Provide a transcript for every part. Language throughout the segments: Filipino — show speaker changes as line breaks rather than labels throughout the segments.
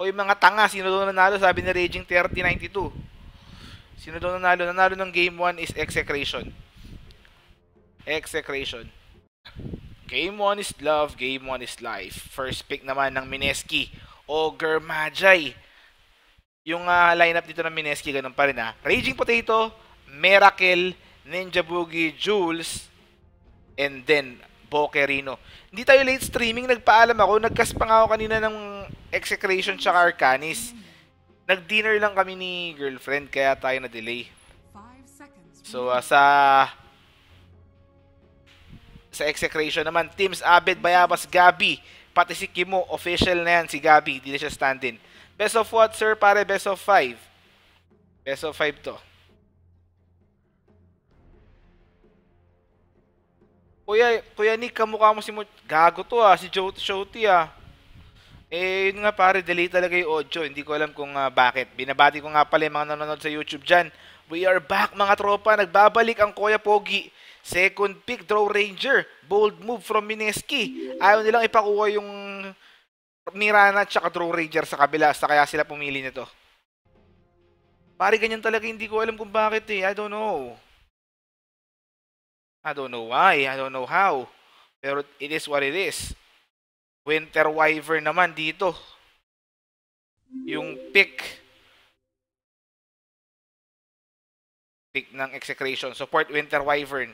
O yung mga tanga, sino daw nanalo? Sabi ni Raging 3092. Sino daw nanalo? Nanalo ng game 1 is Execration. Execration. Game 1 is love, game 1 is life. First pick naman ng Mineski, Ogre Magi. Yung uh, lineup dito ng Mineski, ganun pa rin ha. Ah. Raging Potato, Miracle, Ninja Boogie, Jules, and then Bokerino. Hindi tayo late streaming, nagpaalam ako. Nagkas pa nga ako kanina ng Execration sa Arcanis. Nag-dinner lang kami ni girlfriend kaya tayo na-delay. So, uh, sa sa execration naman, Teams Abed, Bayabas, Gabi, pati si Kimo, official na yan si Gabi, hindi siya stand-in. Best of what, sir, pare? Best of 5. Best of 5 to. Kuya, kuya ni kamukha mo si Mo... Gago to ah, si Joe Shoti ah. Eh, yun nga pare, delay talaga yung audio. Hindi ko alam kung uh, bakit. Binabati ko nga pala yung mga nanonood sa YouTube dyan. We are back mga tropa. Nagbabalik ang Kuya Pogi. Second pick, Draw Ranger. Bold move from Mineski. Ayaw nilang ipakuha yung Mirana at saka Draw Ranger sa kabila. Sa kaya sila pumili nito. Pare, ganyan talaga. Hindi ko alam kung bakit eh. I don't know. I don't know why. I don't know how. Pero it is what it is. Winter Wyvern naman dito. Yung pick. Pick ng Execration. Support Winter Wyvern.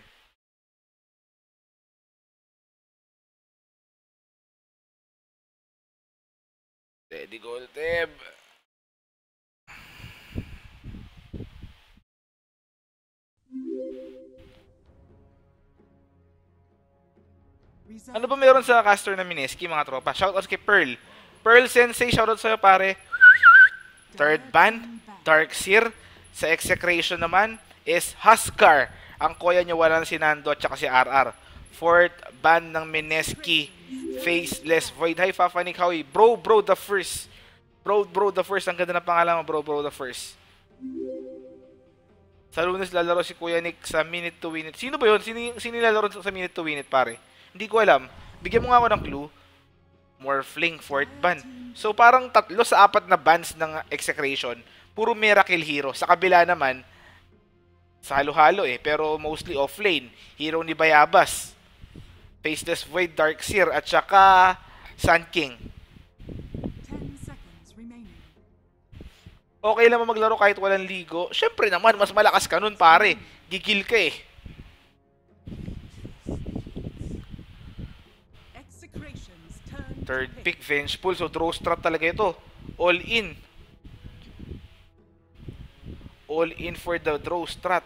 Teddy Gold Teb. Ano ba meron sa caster na Mineski, mga tropa? Shoutout kay Pearl. Pearl Sensei, shoutout sa'yo, pare. Third ban, Dark Darkseer. Sa Execration naman is Huskar. Ang kuya niya wala na si Nando at si RR. Fourth ban ng Mineski, Faceless Void. Hi, Fafa Nikawi. Bro, bro, the first. Bro, bro, the first. Ang ganda na pangalan mo, bro, bro, the first. Sa lunes lalaro si Kuya Nick sa minute to win it. Sino ba yun? Sino, sino lalaro sa minute to win it, pare? Hindi ko alam. Bigyan mo nga ako ng clue. More fling, fourth ban. So, parang tatlo sa apat na bans ng Execration, puro Miracle Hero. Sa kabila naman, sa halo-halo eh, pero mostly offlane. Hero ni Bayabas, Faceless Void, Dark Seer, at saka Sun King. Okay lang maglaro kahit walang ligo. Siyempre naman, mas malakas ka nun, pare. Gigil ka eh. Third pick, Vengeful. So, draw strat talaga ito. All in. All in for the draw strat.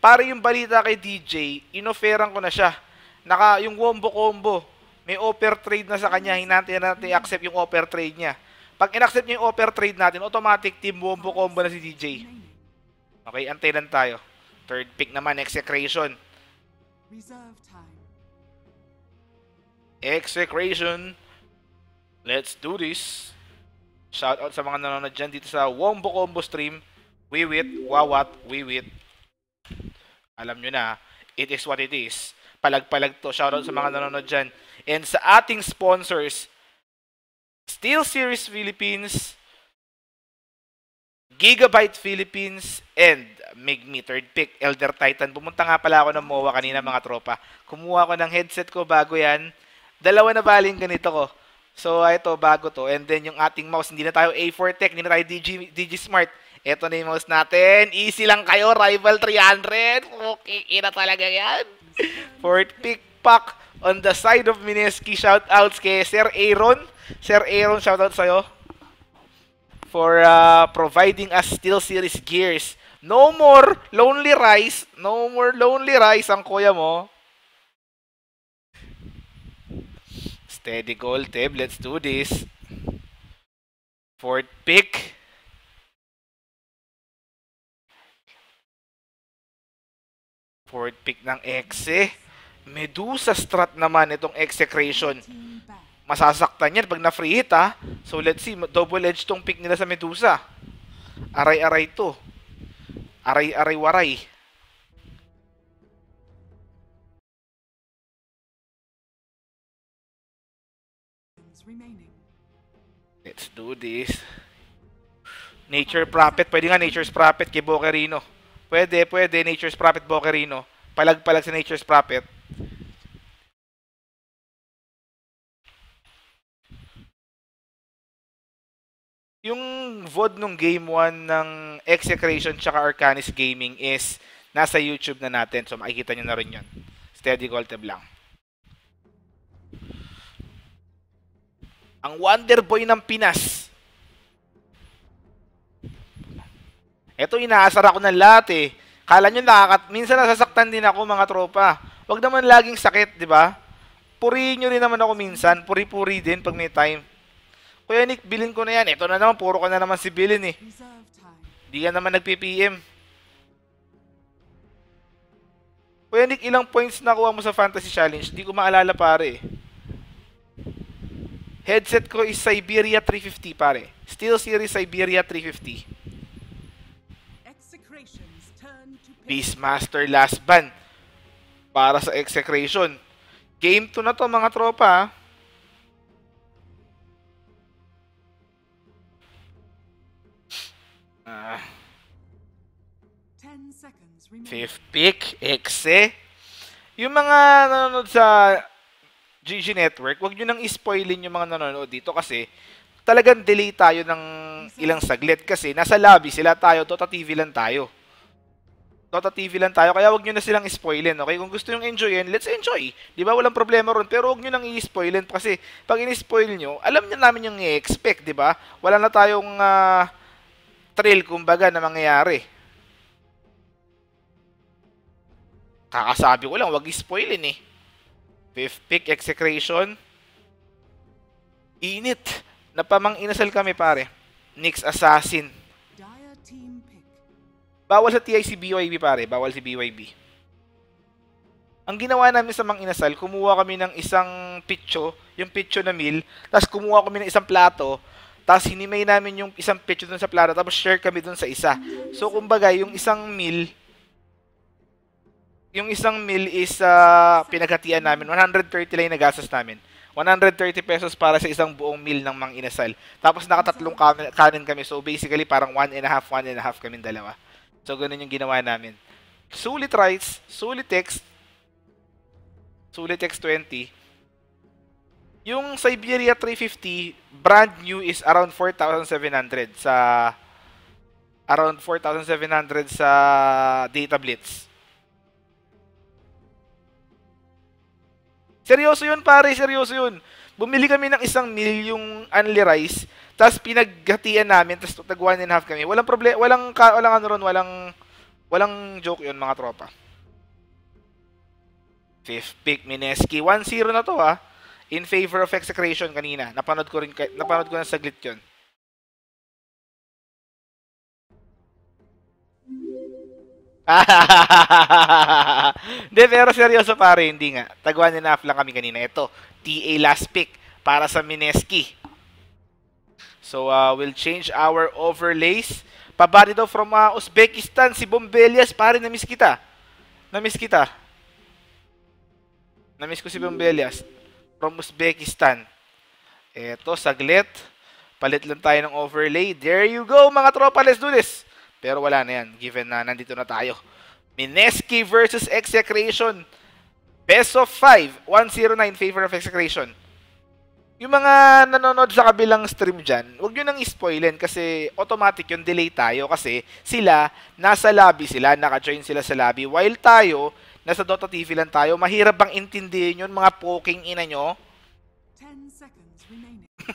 Para yung balita kay DJ, inoferan ko na siya. Naka, yung wombo-combo, may offer trade na sa kanya. Hinantay natin i-accept yung offer trade niya. Pag inaccept niya yung offer trade natin, automatic team wombo-combo na si DJ. Okay, antay lang tayo. Third pick naman, execration. Execration. Let's do this. Shout out sa mga nanonood dyan dito sa Wombo Combo Stream. Wiwit, Wawat, Wiwit. Alam nyo na, it is what it is. Palag-palag to. Shout out sa mga nanonood dyan. And sa ating sponsors, Steel Series Philippines, Gigabyte Philippines, and Migme third pick, Elder Titan. Pumunta nga pala ako ng MOA kanina mga tropa. Kumuha ko ng headset ko bago yan. Dalawa na baling ganito ko. So, ito, bago to. And then, yung ating mouse, hindi na tayo A4 Tech, hindi na tayo DG, DG Smart. Ito na yung mouse natin. Easy lang kayo, Rival 300. Okay, ina talaga yan. Fourth pick, pack on the side of Mineski. Shoutouts kay Sir Aaron. Sir Aaron, shoutout sa'yo for uh, providing us still Series gears. No more Lonely rice. No more Lonely rice ang kuya mo. Steady goal, Tib. Let's do this. Fourth pick. Fourth pick ng Exe. Medusa strat naman itong execration. Masasaktan yan pag na-free hit ha. Ah. So let's see, double-edge tong pick nila sa Medusa. Aray-aray to. Aray-aray-waray. remaining. Let's do this. Nature Prophet. Pwede nga Nature's Prophet kay Bokerino. Pwede, pwede. Nature's Prophet, Bokerino. Palag-palag sa Nature's Prophet. Yung VOD nung Game 1 ng Execration tsaka Arcanis Gaming is nasa YouTube na natin. So makikita nyo na rin yun. Steady Gold Tab lang. ang Wonder Boy ng Pinas. Ito, inaasar ako ng lahat eh. Kala nyo nakakat... Minsan nasasaktan din ako mga tropa. Huwag naman laging sakit, di ba? Purihin nyo rin naman ako minsan. Puri-puri din pag may time. Kuya Nick, bilin ko na yan. Ito na naman, puro ka na naman si bilin eh. Hindi ka naman nag-PPM. Kuya Nick, ilang points na kuha mo sa Fantasy Challenge? Hindi ko maalala pare eh. Headset ko is Siberia 350, pare. Steel Series Siberia 350. Beastmaster Last Ban. Para sa Execration. Game 2 na to mga tropa. Ah. Fifth pick, Exe. Yung mga nanonood sa GG Network, wag nyo nang spoilin yung mga nanonood dito kasi talagang delay tayo ng ilang saglit kasi nasa lobby sila tayo, Dota TV lang tayo. Dota TV lang tayo, kaya wag nyo na silang spoilin, okay? Kung gusto yung enjoyin, let's enjoy. Di ba? Walang problema ron. Pero wag nyo nang i-spoilin kasi pag in-spoil nyo, alam nyo namin yung i-expect, di ba? Wala na tayong uh, ah, trail, kumbaga, na mangyayari. Kakasabi ko lang, wag i-spoilin eh. Fifth pick, execration. Init. Napamang inasal kami, pare. Nix Assassin. Bawal sa TI si BYB, pare. Bawal si BYB. Ang ginawa namin sa mang inasal, kumuha kami ng isang pitcho, yung pitcho na meal, tapos kumuha kami ng isang plato, tapos hinimay namin yung isang pitcho dun sa plato, tapos share kami dun sa isa. So, kumbaga, yung isang meal, yung isang meal is uh, pinaghatian namin. 130 lang yung nagastos namin. 130 pesos para sa isang buong meal ng Mang Inasal. Tapos nakatatlong kanin kami. So basically parang one and a half, one and a half kami dalawa. So ganun yung ginawa namin. Sulit rice, sulit text, sulit text 20. Yung Siberia 350, brand new is around 4,700 sa around 4,700 sa data blitz. Seryoso yun, pare. Seryoso yun. Bumili kami ng isang milyong unli rice, tapos pinaghatian namin, tapos tag one and a half kami. Walang problema, walang, ka, walang ano ron, walang, walang joke yun, mga tropa. Fifth pick, Mineski. 1-0 na to, ha. Ah. In favor of execration kanina. Napanood ko rin, napanood ko na saglit yun. Hindi, pero seryoso pare, hindi nga. Taguan na lang kami kanina. Ito, TA last pick para sa Mineski. So, uh, we'll change our overlays. Pabari daw from uh, Uzbekistan, si Bombelias. Pare, na-miss kita. Na-miss kita. Na-miss ko si Bombelias. From Uzbekistan. Ito, saglit. Palit lang tayo ng overlay. There you go, mga tropa. Let's do this. Pero wala na yan, given na nandito na tayo. Mineski versus Execration. Best of 5, 109 favor of Execration. Yung mga nanonood sa kabilang stream dyan, huwag nyo nang spoilin kasi automatic yung delay tayo kasi sila, nasa lobby sila, naka-join sila sa lobby. While tayo, nasa Dota TV lang tayo, mahirap bang intindihin yun mga poking ina nyo?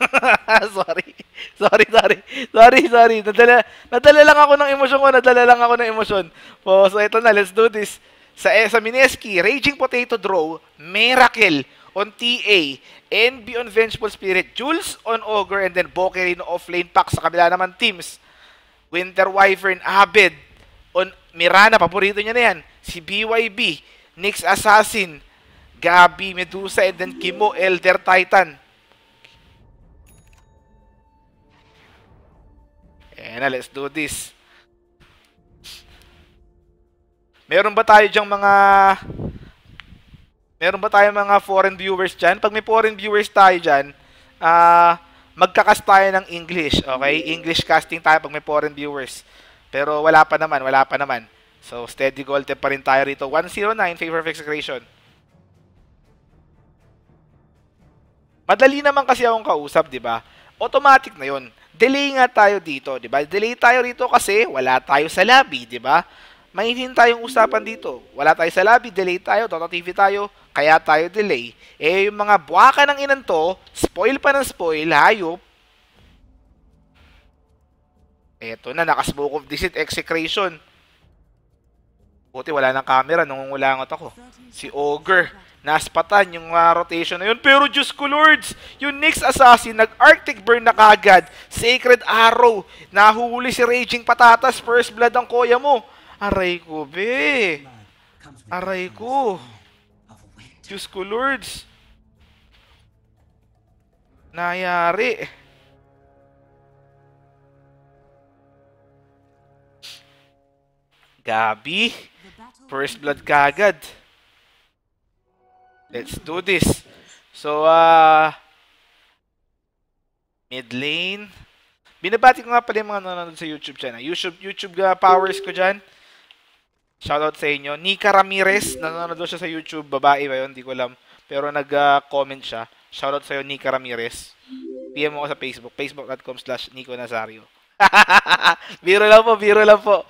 sorry. Sorry, sorry. Sorry, sorry. Nadala, nadala lang ako ng emosyon ko. Nadala lang ako ng emosyon. Po, so, ito na. Let's do this. Sa, eh, sa Mineski, Raging Potato Draw, Miracle on TA, NB on Vengeful Spirit, Jules on Ogre, and then Bokerin off lane pack. Sa kabila naman teams, Winter Wyvern, Abed on Mirana, paborito niya na yan. Si BYB, Nyx Assassin, Gabi Medusa, and then Kimo, Elder Titan. Ayan na, let's do this. Meron ba tayo dyang mga... Meron ba tayo mga foreign viewers diyan? Pag may foreign viewers tayo diyan, ah... Uh, magkakas tayo ng English, okay? English casting tayo pag may foreign viewers. Pero wala pa naman, wala pa naman. So, steady goal tip pa rin tayo rito. 109 favor of execration. Madali naman kasi akong kausap, di ba? Automatic na yon delay nga tayo dito, di ba? Delay tayo rito kasi wala tayo sa lobby, di ba? Mainin yung usapan dito. Wala tayo sa lobby, delay tayo, Dota TV tayo, kaya tayo delay. Eh, yung mga buwaka ng inanto, spoil pa ng spoil, hayop. Eto na, nakasmoke of deceit execration. Buti wala nang camera, nangungulangot ako. Si Ogre, naspatan yung uh, rotation na yun. Pero Diyos ko Lords, yung next assassin, nag-Arctic Burn na kagad. Sacred Arrow, nahuli si Raging Patatas, first blood ang koya mo. Aray ko, be. Aray ko. Diyos ko Lords. Nayari. Gabi. Gabi. First blood kagad. Let's do this. So, uh, mid lane. Binabati ko nga pala yung mga nanonood sa YouTube channel. YouTube, YouTube uh, powers ko dyan. Shoutout sa inyo. Nika Ramirez, nanonood siya sa YouTube. Babae ba yun? Hindi ko alam. Pero nag-comment siya. Shoutout sa iyo, Nika Ramirez. PM mo ako sa Facebook. Facebook.com slash Nico Nazario. biro lang po, biro lang po.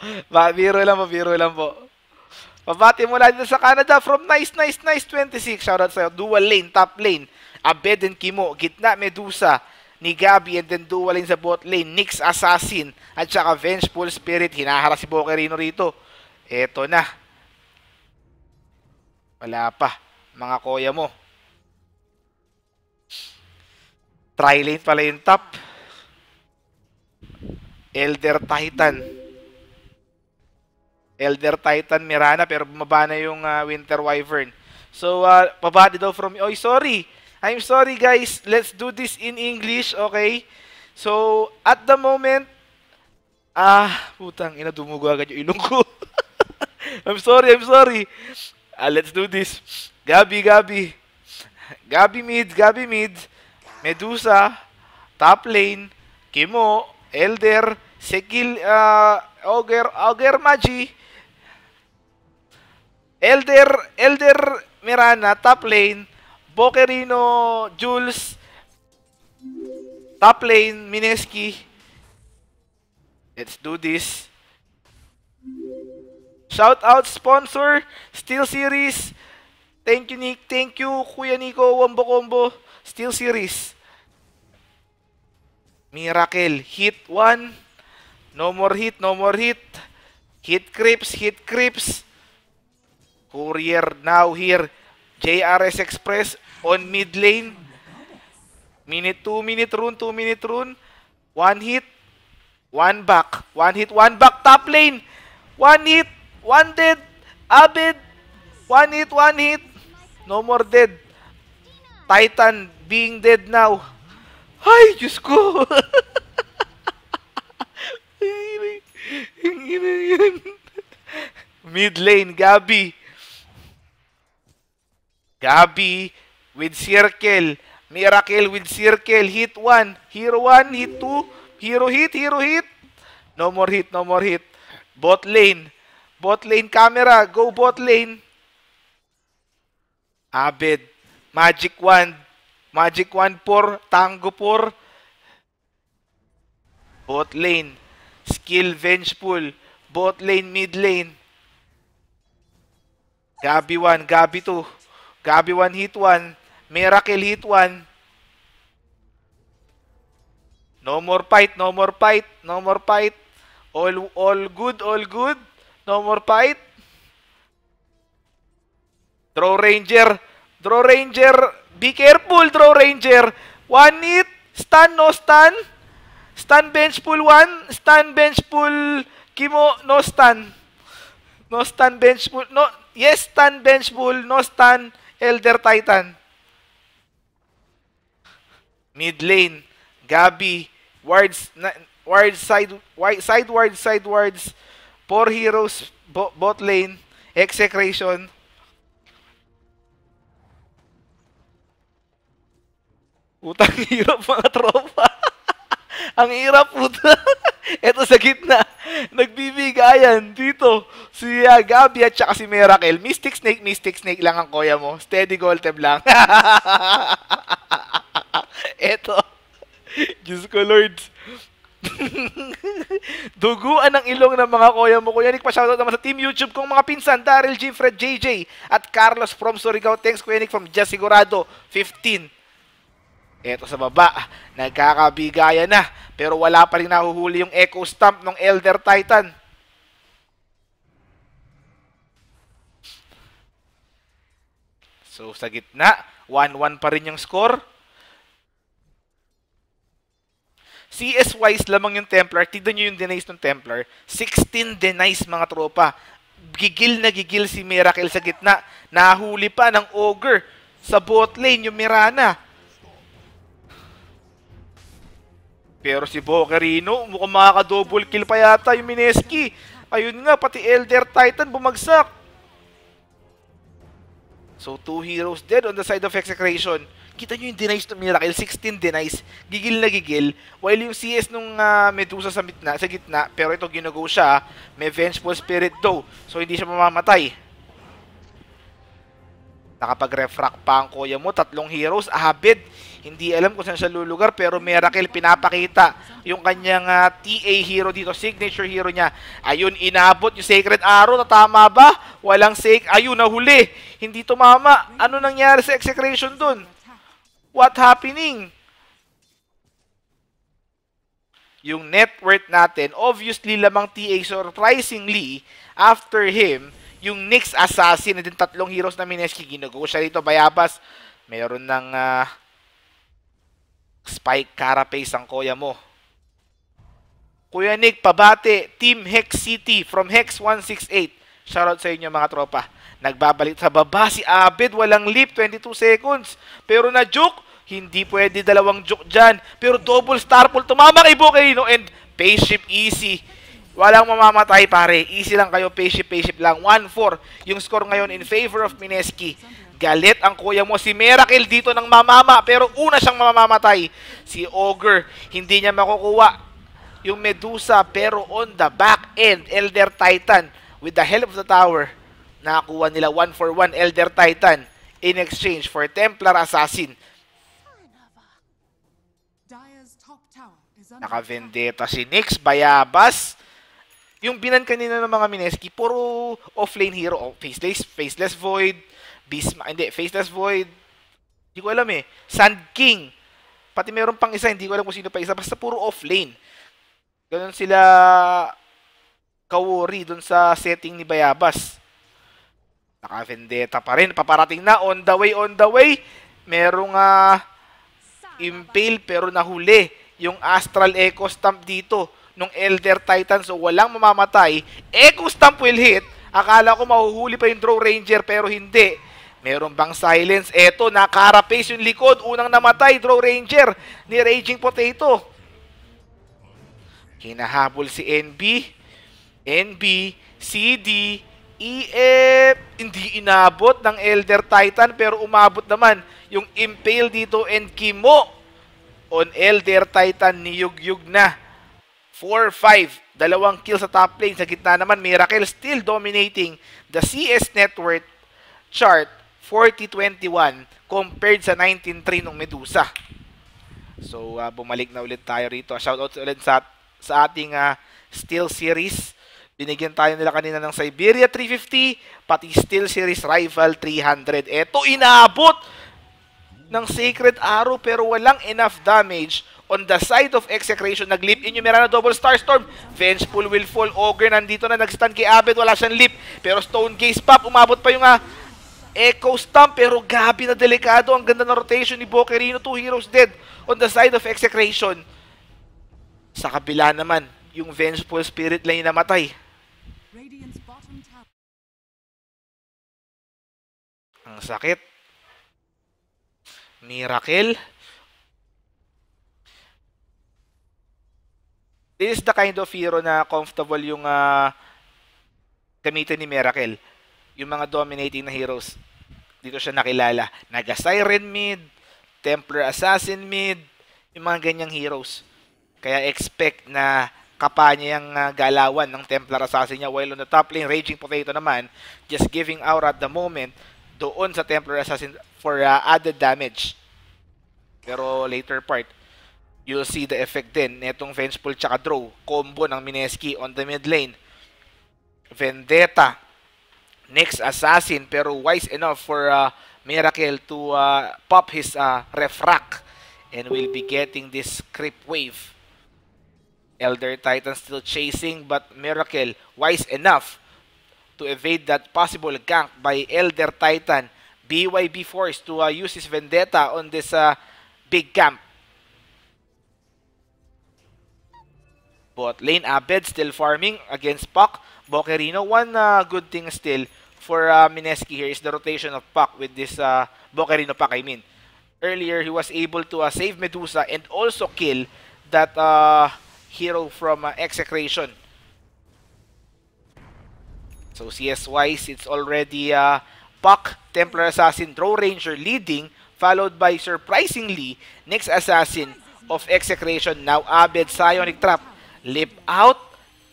Biro lang po, biro lang po. Pabati mula dito sa Canada from Nice Nice Nice 26. Shoutout sa'yo. Dual lane, top lane. Abed and Kimo. Gitna, Medusa ni Gabi and then dual lane sa bot lane. Nix Assassin at saka Vengeful Spirit. Hinaharap si Bokerino rito. Eto na. Wala pa. Mga koya mo. Tri-lane pala yung top. Elder Titan. Elder Titan Mirana pero bumaba na yung uh, Winter Wyvern. So, uh, ah, pabati daw from me. sorry. I'm sorry guys. Let's do this in English, okay? So, at the moment, ah, putang ina, dumugo agad yung ilong ko. I'm sorry, I'm sorry. Uh, let's do this. Gabi, Gabi. Gabi mid, Gabi mid. Medusa, top lane, Kimo, Elder, Sekil, uh, Ogre, Ogre Magi, Elder, Elder Mirana, top lane. Bokerino, Jules, top lane, Mineski. Let's do this. Shout out sponsor, Steel Series. Thank you, Nick. Thank you, Kuya Nico, Wombo Combo, Steel Series. Miracle, hit one. No more hit, no more hit. Hit creeps, hit creeps. Courier now here. JRS Express on mid lane. Minute 2, minute run, 2 minute run. One hit, one back. One hit, one back. Top lane. One hit, one dead. Abid. One hit, one hit. No more dead. Titan being dead now. Ay, Diyos ko! Mid lane, Gabi. Gabi with circle. Miracle with circle. Hit 1. Hero 1. Hit 2. Hero hit. Hero hit. No more hit. No more hit. Bot lane. Bot lane camera. Go bot lane. Abed. Magic wand. Magic wand for. Tango for. Bot lane. Skill vengeful. Bot lane mid lane. Gabi 1. Gabi 2. Gabi 1 hit 1, Miracle hit 1. No more fight, no more fight, no more fight. All all good, all good. No more fight. Draw Ranger, Draw Ranger. Be careful, Draw Ranger. One hit, stun, no stun. Stun bench pull one, stun bench pull Kimo, no stun. No stun bench pull, no, yes, stun bench pull, no stun. Elder Titan. Mid lane, Gabi, wards, na, wards side, wide, side wards, four heroes, bo, bot lane, execration. Utang hirap mga tropa. Ang hirap po. Ito sa gitna, nagbibigayan dito si uh, Gabi at saka si Miracle. Mystic Snake, Mystic Snake lang ang koya mo. Steady Goltem lang. Ito. Diyos ko, Lord. Duguan ng ilong ng mga koya mo. Kuya Nick, pa-shoutout naman sa team YouTube kong mga pinsan, Daryl G, Fred JJ, at Carlos from Surigao. Thanks, Kuya Nick, from Just Sigurado 15. Eto sa baba, nagkakabigayan na pero wala pa rin nahuhuli yung echo stamp ng Elder Titan. So sa gitna, 1-1 pa rin yung score. CS wise lamang yung Templar. Tignan nyo yung denies ng Templar. 16 denies mga tropa. Gigil na gigil si Miracle sa gitna. Nahuli pa ng Ogre sa bot lane yung Mirana. Pero si Bokerino, mukhang makaka-double kill pa yata yung Mineski. Ayun nga, pati Elder Titan bumagsak. So, two heroes dead on the side of Execration. Kita nyo yung denies ng Miracle, 16 denies. Gigil na gigil. While yung CS nung uh, Medusa sa, mitna, sa gitna, pero ito ginugo siya. Ah. May Vengeful Spirit daw. so hindi siya mamamatay. Nakapag-refract pa ang kuya mo. Tatlong heroes. Ahabid. Hindi alam kung saan siya lulugar pero may Raquel pinapakita yung kanyang uh, ah, TA hero dito, signature hero niya. Ayun, inabot yung Sacred Arrow. Tatama ba? Walang sake. Ayun, nahuli. Hindi tumama. Ano nangyari sa execration dun? What happening? Yung net worth natin, obviously lamang TA surprisingly after him, yung next Assassin, na din tatlong heroes na Mineski, ginugo siya dito, Bayabas, meron ng uh, Spike Carapace ang kuya mo. Kuya Nick, pabate, Team Hex City from Hex 168. Shoutout sa inyo mga tropa. Nagbabalik sa baba si Abed, walang leap, 22 seconds. Pero na juke, hindi pwede dalawang juke dyan. Pero double starfall, tumama kay Bokaino and pace ship easy. Walang mamamatay pare, easy lang kayo, pace ship, pace ship lang. 1-4 yung score ngayon in favor of Mineski. Galit ang kuya mo. Si Miracle dito nang mamama, pero una siyang mamamatay. Si Ogre, hindi niya makukuha yung Medusa, pero on the back end, Elder Titan, with the help of the tower, nakakuha nila 1 for 1 Elder Titan in exchange for Templar Assassin. Naka-vendetta si Nix, Bayabas. Yung binan kanina ng mga Mineski, puro offlane hero. Oh, faceless, faceless Void, Bisma, hindi, Faceless Void, hindi ko alam eh, Sand King, pati mayroon pang isa, hindi ko alam kung sino pa isa, basta puro off-lane. Ganun sila kawori dun sa setting ni Bayabas. Naka-vendetta pa rin, paparating na, on the way, on the way, merong uh, impale pero nahuli yung Astral Echo Stamp dito nung Elder Titan so walang mamamatay. Echo Stamp will hit. Akala ko mahuhuli pa yung Draw Ranger pero hindi Meron bang silence? Eto, nakarapace yung likod. Unang namatay, Draw Ranger ni Raging Potato. Kinahabol si NB. NB, CD, EF. Hindi inabot ng Elder Titan pero umabot naman yung Impale dito and Kimo on Elder Titan ni Yugyug na. 4-5. Dalawang kill sa top lane. Sa gitna naman, Miracle still dominating the CS network chart 40-21 compared sa 19-3 nung Medusa. So, uh, bumalik na ulit tayo rito. Shoutout ulit sa, sa ating uh, Steel Series. Binigyan tayo nila kanina ng Siberia 350, pati Steel Series Rival 300. Eto, inaabot ng Sacred Arrow pero walang enough damage on the side of Execration. Nag-leap in yung Mirana Double Starstorm. Vengeful will fall. Ogre nandito na nag-stun kay Abed. Wala siyang leap. Pero Stone Gaze Pop. Umabot pa yung uh, echo stomp pero gabi na delikado. Ang ganda ng rotation ni Boquerino. Two heroes dead on the side of execration. Sa kabila naman, yung vengeful spirit lang yung namatay. Ang sakit. Miracle. This is the kind of hero na comfortable yung uh, gamitin ni Miracle yung mga dominating na heroes. Dito siya nakilala. Naga Siren mid, Templar Assassin mid, yung mga ganyang heroes. Kaya expect na kapa niya yung ah, galawan ng Templar Assassin niya while on the top lane, Raging Potato naman, just giving aura at the moment doon sa Templar Assassin for uh, added damage. Pero later part, you'll see the effect din nitong Vengeful tsaka Draw combo ng Mineski on the mid lane. Vendetta next assassin pero wise enough for uh, Miracle to uh, pop his uh, refract and will be getting this creep wave. Elder Titan still chasing but Miracle wise enough to evade that possible gank by Elder Titan. BYB forced to uh, use his vendetta on this uh, big camp. But Lane Abed still farming against Puck. Boquerino, one uh, good thing still for uh, Mineski here is the rotation of Puck with this uh, Boquerino Puck, I mean. Earlier, he was able to uh, save Medusa and also kill that uh, hero from uh, Execration. So CS-wise, it's already uh, Puck, Templar Assassin, Draw Ranger leading, followed by, surprisingly, next Assassin of Execration, now Abed Psionic Trap. Leap out.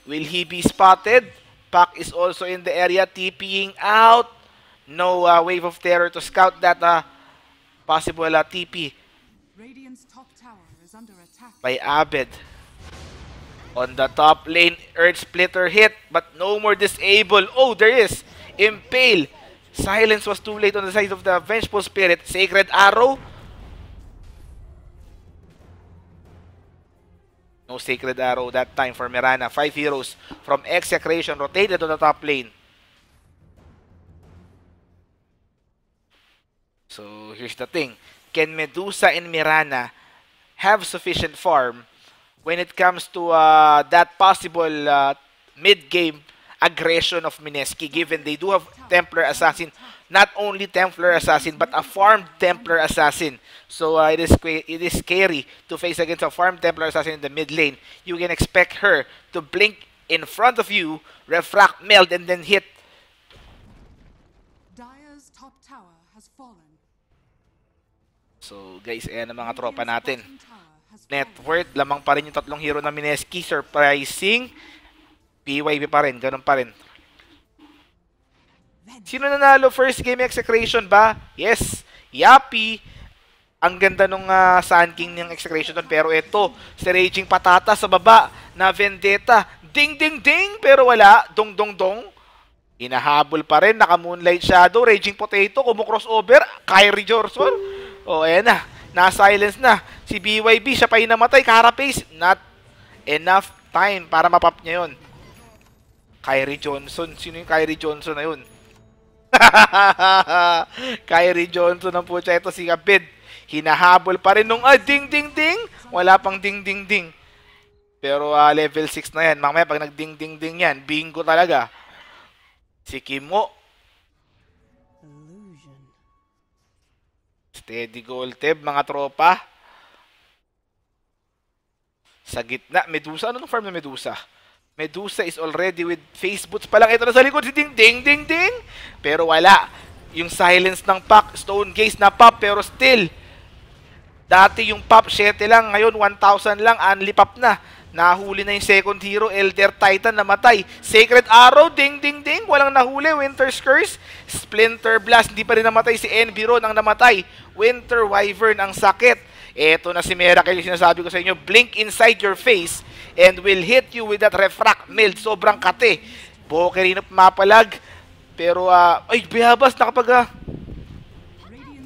Will he be spotted? Pak is also in the area, TPing out. No uh, wave of terror to scout that uh, possible uh, TP by Abed. On the top lane, Earth Splitter hit, but no more disable. Oh, there is! Impale! Silence was too late on the side of the Vengeful Spirit. Sacred Arrow No sacred arrow that time for Mirana. Five heroes from Execration rotated to the top lane. So here's the thing. Can Medusa and Mirana have sufficient farm when it comes to uh, that possible uh, mid-game aggression of Mineski given they do have Templar Assassin not only Templar Assassin but a farmed Templar Assassin so uh, it is it is scary to face against a farmed Templar Assassin in the mid lane you can expect her to blink in front of you refract meld and then hit Dyer's top tower has fallen. So guys ayan ang mga tropa natin net worth lamang pa rin yung tatlong hero na Mineski surprising PYP pa rin, ganun pa rin. Sino nanalo first game execration ba? Yes, Yapi. Ang ganda nung uh, Sun King ng execration doon. Pero ito, si Raging Patata sa baba na Vendetta. Ding, ding, ding! Pero wala. Dong, dong, dong. Inahabol pa rin. Naka-Moonlight Shadow. Raging Potato. Kumu-crossover. Kyrie Jorson. O, oh, ayan na. Na-silence na. Si BYB, siya pa yung namatay. Carapace, not enough time para mapap niya yon Kyrie Johnson. Sino yung Kyrie Johnson na yun? Kyrie Johnson ang putya. Ito si Abed. Hinahabol pa rin nung ah, ding, ding, ding. Wala pang ding, ding, ding. Pero uh, level 6 na yan. Mamaya pag nag-ding, ding, ding yan, bingo talaga. Si Kimo. Steady goal teb, mga tropa. Sa gitna, Medusa. Ano ng farm na Medusa? Medusa. Medusa is already with face pa lang. Ito na sa likod si Ding Ding Ding Ding. Pero wala. Yung silence ng pack. Stone Gaze na pop pero still. Dati yung pop 7 lang. Ngayon 1,000 lang. Unli pop na. Nahuli na yung second hero. Elder Titan namatay. Sacred Arrow. Ding Ding Ding. Walang nahuli. Winter's Curse. Splinter Blast. Hindi pa rin namatay si Environ ang namatay. Winter Wyvern ang sakit. Eto na si Mera, Miracle. Sinasabi ko sa inyo. Blink inside your face and will hit you with that refract mild. Sobrang kate. Buho kayo rin mapalag. Pero, uh, ay, bihabas, nakapag, uh,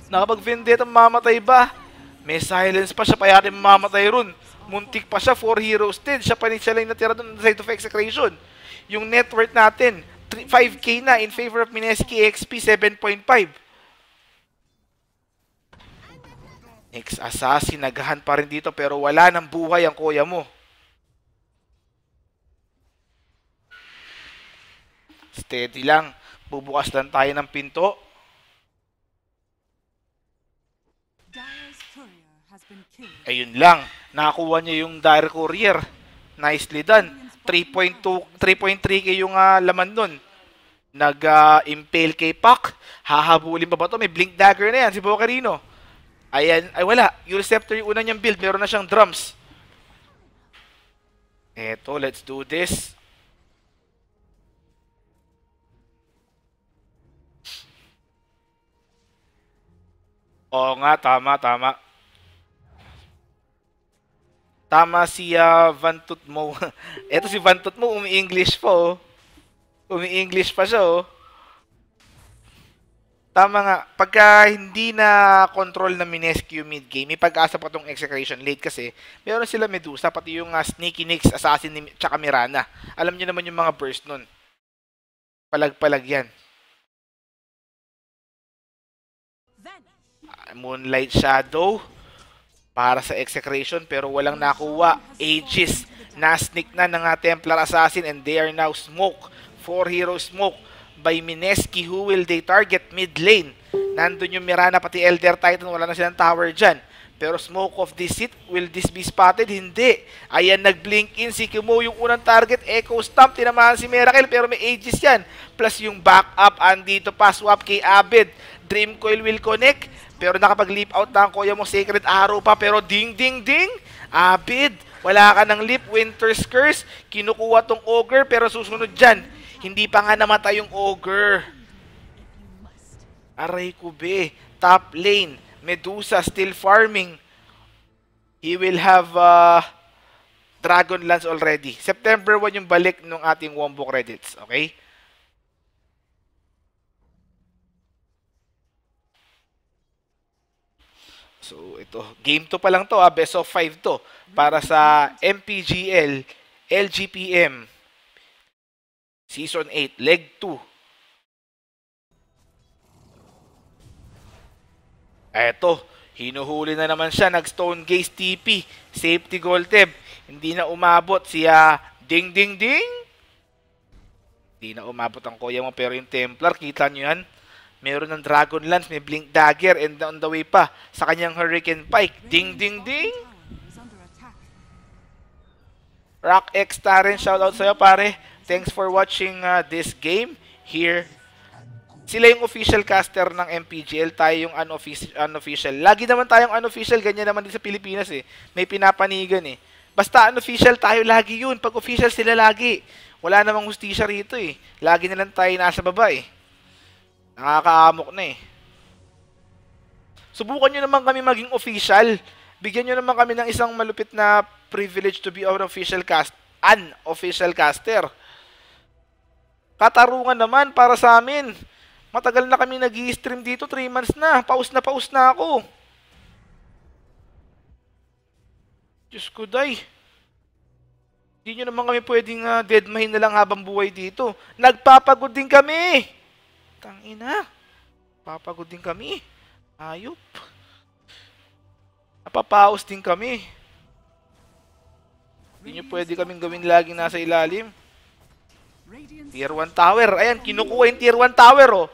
nakapag-vendetta, mamatay ba? May silence pa siya, payari mamatay ron. Muntik pa siya, four heroes din. Siya pa ni siya lang natira doon sa side of execration. Yung net worth natin, 5k na in favor of Mineski XP 7.5. Ex-assassin, naghahan pa rin dito pero wala ng buhay ang kuya mo. Steady lang. Bubukas lang tayo ng pinto. Ayun lang. Nakakuha niya yung dire courier. Nicely done. 3.2 3.3k yung uh, laman nun. Nag-impale ah, uh, kay Pac. Hahabulin pa ba to? May blink dagger na yan si Bocarino. Ayan. Ay wala. Yung receptor yung una niyang build. Meron na siyang drums. Eto, let's do this. Oo nga, tama, tama. Tama si uh, ah, Van Tutmo. Eto si Van Tutmo, umi-English pa oh. Umi-English pa siya oh. Tama nga. Pagka hindi na control na Minescu mid-game, may pag-asa pa tong execution late kasi meron sila Medusa, pati yung uh, Sneaky Nix, Assassin, tsaka Mirana. Alam niyo naman yung mga burst nun. Palag-palag yan. Moonlight Shadow para sa execration pero walang nakuha. Aegis, nasnik na ng Templar Assassin and they are now smoke. Four hero smoke by Mineski who will they target mid lane. Nandun yung Mirana pati Elder Titan wala na silang tower dyan. Pero smoke of this hit, will this be spotted? Hindi. Ayan, nag-blink in si Kimo yung unang target. Echo stamp, tinamahan si Miracle pero may ages yan. Plus yung back up, andito pa swap kay Abed. Dream Coil will connect. Pero nakapag-leap out na ang kuya mo, Sacred Arrow pa. Pero ding, ding, ding, Abed. Wala ka ng leap, Winter's Curse. Kinukuha tong Ogre pero susunod dyan. Hindi pa nga namatay yung Ogre. Aray ko be. Top lane Medusa still farming. He will have uh, Dragonlance already. September 1 yung balik ng ating Wombo credits. Okay? So, ito. Game 2 pa lang to. Ah. Best of 5 to. Para sa MPGL, LGPM, Season 8, Leg 2. Eto, hinuhuli na naman siya, nag-stone gaze TP, safety goal tip. Hindi na umabot siya, ding ding ding. Hindi na umabot ang kuya mo pero yung Templar, kita nyo yan. Meron ng Dragon Lance, may Blink Dagger and on the way pa sa kanyang Hurricane Pike. Ding ding ding. Rock X Taren, shoutout sa'yo pare. Thanks for watching uh, this game here sila yung official caster ng MPGL, tayo yung unofficial. unofficial. Lagi naman tayong unofficial, ganyan naman din sa Pilipinas eh. May pinapanigan eh. Basta unofficial tayo lagi yun. Pag official sila lagi. Wala namang hustisya rito eh. Lagi na lang tayo nasa baba eh. Nakakaamok na eh. Subukan nyo naman kami maging official. Bigyan nyo naman kami ng isang malupit na privilege to be our official cast unofficial caster. Katarungan naman para sa amin. Matagal na kami nag stream dito, 3 months na. Pause na pause na ako. Diyos ko, day. Hindi nyo naman kami pwedeng uh, ah, mahin na lang habang buhay dito. Nagpapagod din kami. Tangina. Papagod din kami. Ayup. Napapaos din kami. Hindi nyo pwede kaming gawin laging nasa ilalim. Tier 1 tower. Ayan, kinukuha yung tier 1 tower, oh.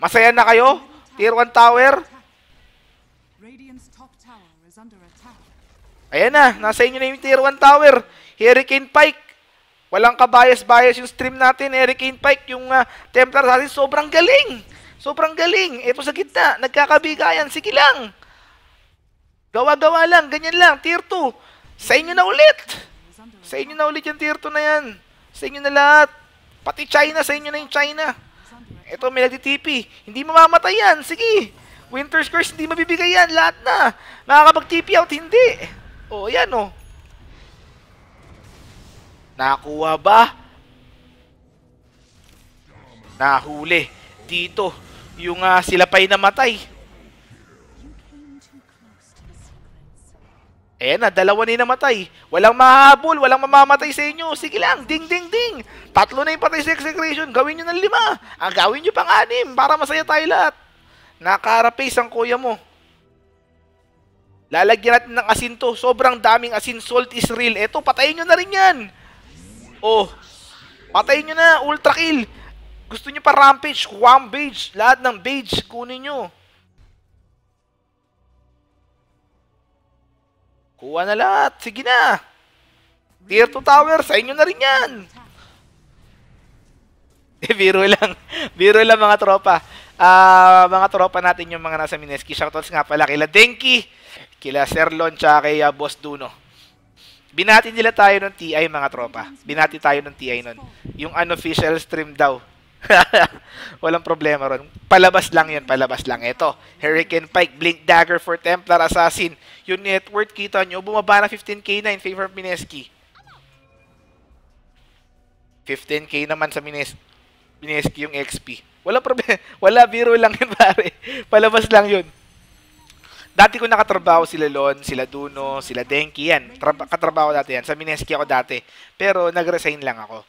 Masaya na kayo? Tier 1 tower? Ayan na, nasa inyo na yung tier 1 tower. Hurricane Pike. Walang kabayas-bayas yung stream natin. Hurricane Pike, yung uh, Templar sa sobrang galing. Sobrang galing. Ito sa gitna, nagkakabigayan. Sige lang. Gawa-gawa lang, ganyan lang. Tier 2, sa inyo na ulit. Sa inyo na ulit yung tier 2 na yan. Sa inyo na lahat. Pati China, sa inyo na yung China. Ito, may nagtitipi. Hindi mamamatay yan. Sige. Winter's Curse, hindi mabibigay yan. Lahat na. Nakakapag-TP out, hindi. oh, yan o. Oh. Nakuha ba? Nahuli. Dito, yung uh, sila pa'y namatay. Eh na, dalawa na namatay. Walang mahabol, walang mamamatay sa inyo. Sige lang, ding, ding, ding. Tatlo na yung patay sa execration. Gawin nyo ng lima. Ang ah, gawin nyo pang anim para masaya tayo lahat. Nakarapace ang kuya mo. Lalagyan natin ng asin to. Sobrang daming asin. Salt is real. Eto, patayin nyo na rin yan. Oh. Patayin nyo na. Ultra kill. Gusto nyo pa rampage, One rampage. Lahat ng beige, kunin nyo. Kuha na lahat. Sige na. Tier 2 tower, sa inyo na rin yan. Eh, biro lang. biro lang mga tropa. Uh, mga tropa natin yung mga nasa Mineski. Shoutouts nga pala kila Denki, kila Serlon, tsaka kay uh, Boss Duno. Binati nila tayo ng TI mga tropa. Binati tayo ng TI nun. Yung unofficial stream daw Walang problema ron. Palabas lang yun, palabas lang. Ito, Hurricane Pike, Blink Dagger for Templar Assassin. Yung net worth, kita nyo, bumaba na 15k na in favor of Mineski. 15k naman sa Mines Mineski yung XP. Walang problema. Wala, biro lang yun, pare. Palabas lang yun. Dati ko nakatrabaho sila Lon, sila Duno, sila Denki, yan. Tra- katrabaho dati yan. Sa Mineski ako dati. Pero nag-resign lang ako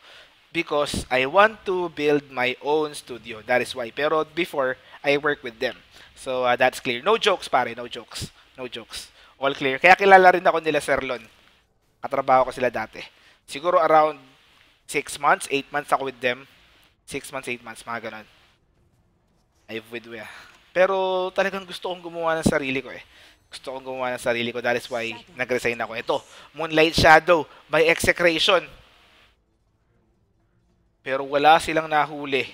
because I want to build my own studio. That is why. Pero before, I work with them. So, uh, that's clear. No jokes, pare. No jokes. No jokes. All clear. Kaya kilala rin ako nila, Sir Lon. Katrabaho ko sila dati. Siguro around 6 months, 8 months ako with them. 6 months, 8 months, mga ganun. I've with we. Pero talagang gusto kong gumawa ng sarili ko eh. Gusto kong gumawa ng sarili ko. That is why nag-resign ako. Ito, Moonlight Shadow by Execration. Pero wala silang nahuli.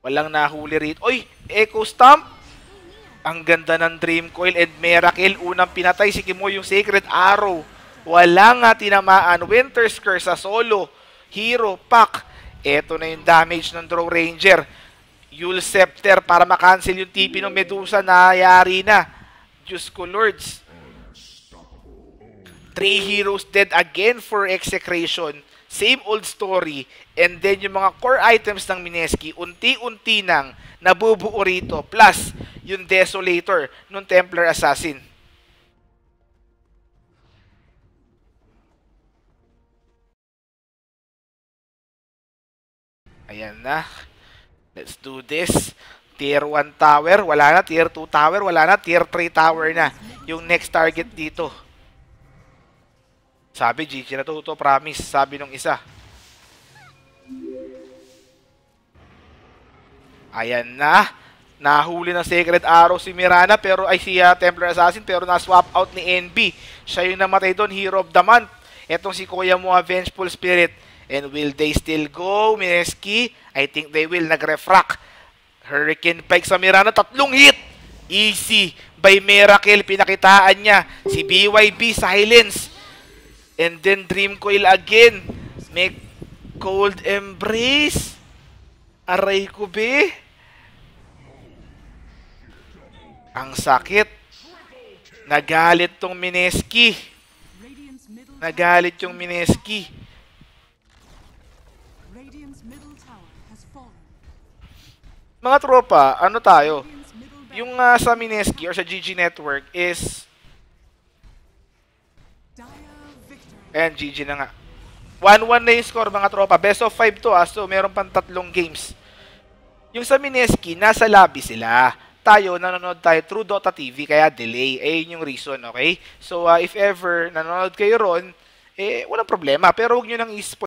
Walang nahuli rito. Oy, Echo Stamp! Ang ganda ng Dream Coil and Miracle. Unang pinatay si Kimo yung Sacred Arrow. Wala nga tinamaan. Winter's Curse sa solo. Hero, pack. Ito na yung damage ng Draw Ranger. Yul Scepter para makancel yung TP ng Medusa. Nayari na. Diyos ko, Lords. Three heroes dead again for execration same old story, and then yung mga core items ng Mineski, unti-unti nang nabubuo rito, plus yung Desolator nung Templar Assassin. Ayan na. Let's do this. Tier 1 tower, wala na. Tier 2 tower, wala na. Tier 3 tower na. Yung next target dito. Sabi, GG na to, to promise. Sabi nung isa. Ayan na. Nahuli ng Sacred Arrow si Mirana pero ay si uh, Templar Assassin pero na-swap out ni NB. Siya yung namatay doon, Hero of the Month. Etong si Kuya Mua, Vengeful Spirit. And will they still go, Mineski? I think they will. Nag-refract. Hurricane Pike sa Mirana. Tatlong hit! Easy by Miracle. Pinakitaan niya. Si BYB, Silence. And then dream coil again. Make cold embrace. Aray ko be. Ang sakit. Nagalit tong Mineski. Nagalit yung Mineski. Mga tropa, ano tayo? Yung uh, sa Mineski or sa GG Network is And GG na nga. 1-1 na yung score mga tropa. Best of 5 to ah. So meron pang tatlong games. Yung sa Mineski, nasa lobby sila. Tayo, nanonood tayo through Dota TV, kaya delay. Ayun yung reason, okay? So, uh, if ever nanonood kayo ron, eh, walang problema. Pero huwag nyo nang ispo